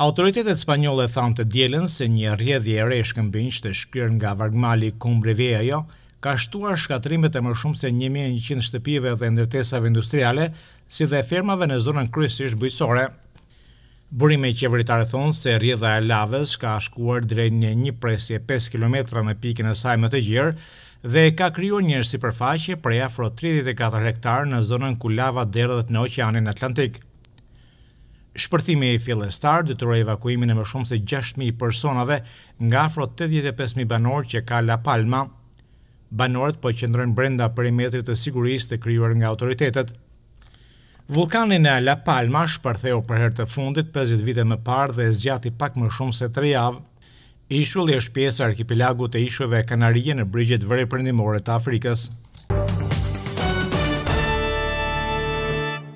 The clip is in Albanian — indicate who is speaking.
Speaker 1: Autoritetet spanjolle thanë të djelen se një rrjedhje e resh këmbin të shkryrë nga vargmali kumbre veja jo, ka shtuar shkatrimet e më shumë se 1.100 shtëpive dhe ndërtesave industriale, si dhe fermave në zonën kryesisht bëjësore. Burime i qeveritare thonë se rrjedha e laves ka shkuar drejt një një presje 5 km në pikën e saj më të gjirë dhe ka kryu një si përfaqje preja fro 34 hektar në zonën ku lava derdhët në oqeanin Atlantikë. Shpërthimi i fillestar detyroi evakuimin e më shumë se 6000 personave nga afro 85000 banorë që ka La Palma. Banorët po qëndrojnë brenda perimetrit të sigurisë të krijuar nga autoritetet. Vulkani në La Palma shpërtheu për herë të fundit 50 vite më parë dhe zgjati pak më shumë se 3 javë. Ishulli është pjesë e arkipelagut të Ishujve Kanarie në brigjet vëreprindimore të Afrikës.